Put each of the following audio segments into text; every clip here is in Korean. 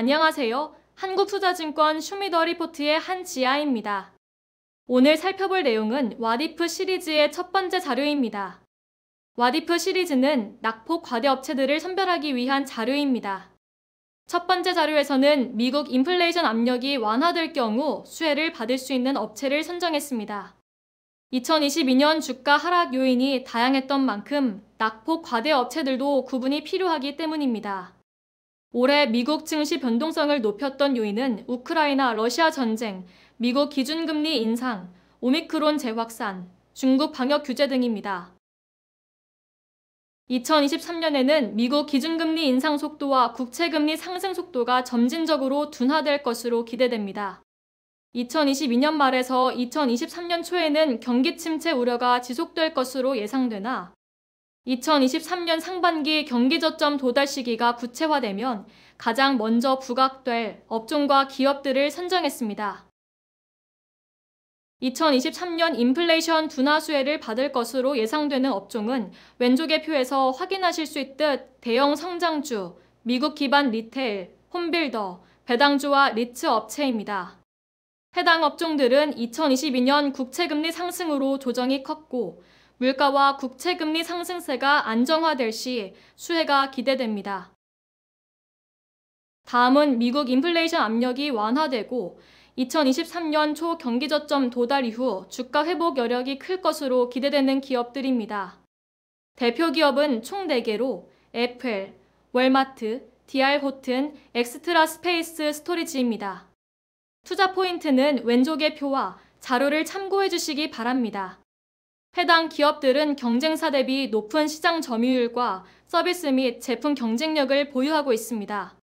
안녕하세요. 한국투자증권 슈미더리포트의 한지아입니다. 오늘 살펴볼 내용은 와디프 시리즈의 첫 번째 자료입니다. 와디프 시리즈는 낙폭 과대업체들을 선별하기 위한 자료입니다. 첫 번째 자료에서는 미국 인플레이션 압력이 완화될 경우 수혜를 받을 수 있는 업체를 선정했습니다. 2022년 주가 하락 요인이 다양했던 만큼 낙폭 과대 업체들도 구분이 필요하기 때문입니다. 올해 미국 증시 변동성을 높였던 요인은 우크라이나 러시아 전쟁, 미국 기준금리 인상, 오미크론 재확산, 중국 방역 규제 등입니다. 2023년에는 미국 기준금리 인상 속도와 국채금리 상승 속도가 점진적으로 둔화될 것으로 기대됩니다. 2022년 말에서 2023년 초에는 경기 침체 우려가 지속될 것으로 예상되나 2023년 상반기 경기저점 도달 시기가 구체화되면 가장 먼저 부각될 업종과 기업들을 선정했습니다. 2023년 인플레이션 둔화 수혜를 받을 것으로 예상되는 업종은 왼쪽의 표에서 확인하실 수 있듯 대형 성장주, 미국 기반 리테일, 홈빌더, 배당주와 리츠 업체입니다. 해당 업종들은 2022년 국채금리 상승으로 조정이 컸고 물가와 국채금리 상승세가 안정화될 시 수혜가 기대됩니다. 다음은 미국 인플레이션 압력이 완화되고 2023년 초 경기저점 도달 이후 주가 회복 여력이 클 것으로 기대되는 기업들입니다. 대표 기업은 총 4개로 애플, 월마트, DR호튼, 엑스트라 스페이스 스토리지입니다. 투자 포인트는 왼쪽의 표와 자료를 참고해 주시기 바랍니다. 해당 기업들은 경쟁사 대비 높은 시장 점유율과 서비스 및 제품 경쟁력을 보유하고 있습니다.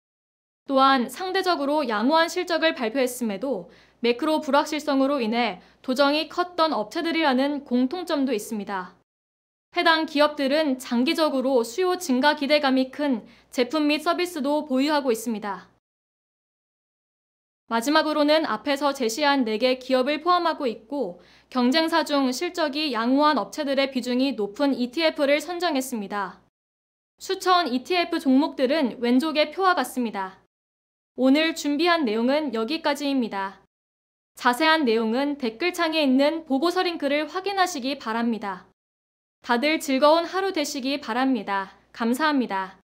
또한 상대적으로 양호한 실적을 발표했음에도 매크로 불확실성으로 인해 도정이 컸던 업체들이라는 공통점도 있습니다. 해당 기업들은 장기적으로 수요 증가 기대감이 큰 제품 및 서비스도 보유하고 있습니다. 마지막으로는 앞에서 제시한 4개 기업을 포함하고 있고 경쟁사 중 실적이 양호한 업체들의 비중이 높은 ETF를 선정했습니다. 수천 ETF 종목들은 왼쪽의 표와 같습니다. 오늘 준비한 내용은 여기까지입니다. 자세한 내용은 댓글창에 있는 보고서 링크를 확인하시기 바랍니다. 다들 즐거운 하루 되시기 바랍니다. 감사합니다.